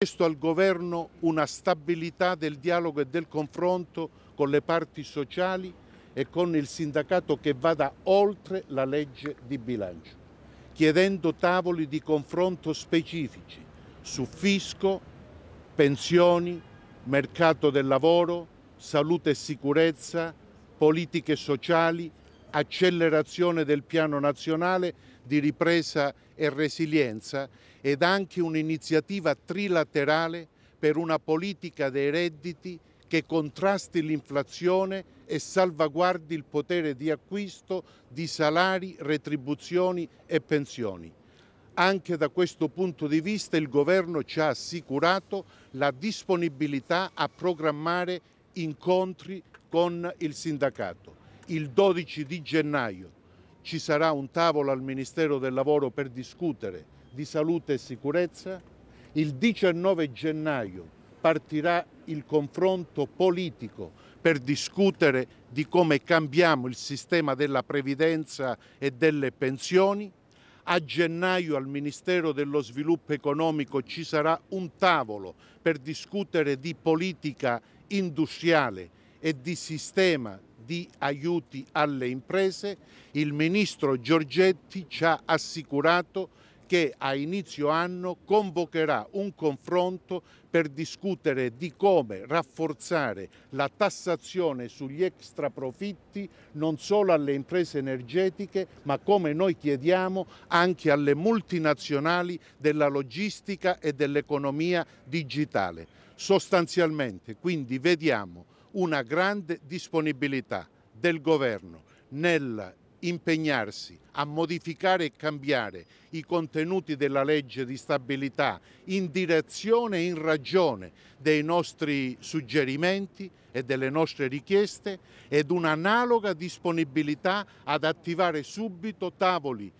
chiesto al governo una stabilità del dialogo e del confronto con le parti sociali e con il sindacato che vada oltre la legge di bilancio, chiedendo tavoli di confronto specifici su fisco, pensioni, mercato del lavoro, salute e sicurezza, politiche sociali, accelerazione del piano nazionale di ripresa e resilienza ed anche un'iniziativa trilaterale per una politica dei redditi che contrasti l'inflazione e salvaguardi il potere di acquisto di salari, retribuzioni e pensioni. Anche da questo punto di vista il Governo ci ha assicurato la disponibilità a programmare incontri con il sindacato il 12 di gennaio ci sarà un tavolo al Ministero del Lavoro per discutere di salute e sicurezza, il 19 gennaio partirà il confronto politico per discutere di come cambiamo il sistema della previdenza e delle pensioni. A gennaio al Ministero dello Sviluppo Economico ci sarà un tavolo per discutere di politica industriale e di sistema di aiuti alle imprese, il ministro Giorgetti ci ha assicurato che a inizio anno convocherà un confronto per discutere di come rafforzare la tassazione sugli extraprofitti non solo alle imprese energetiche ma come noi chiediamo anche alle multinazionali della logistica e dell'economia digitale. Sostanzialmente quindi vediamo una grande disponibilità del governo nel impegnarsi a modificare e cambiare i contenuti della legge di stabilità in direzione e in ragione dei nostri suggerimenti e delle nostre richieste ed un'analoga disponibilità ad attivare subito tavoli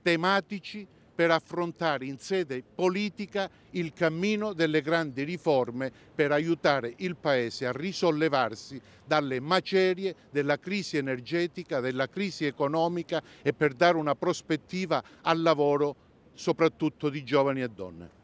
tematici per affrontare in sede politica il cammino delle grandi riforme per aiutare il Paese a risollevarsi dalle macerie della crisi energetica, della crisi economica e per dare una prospettiva al lavoro soprattutto di giovani e donne.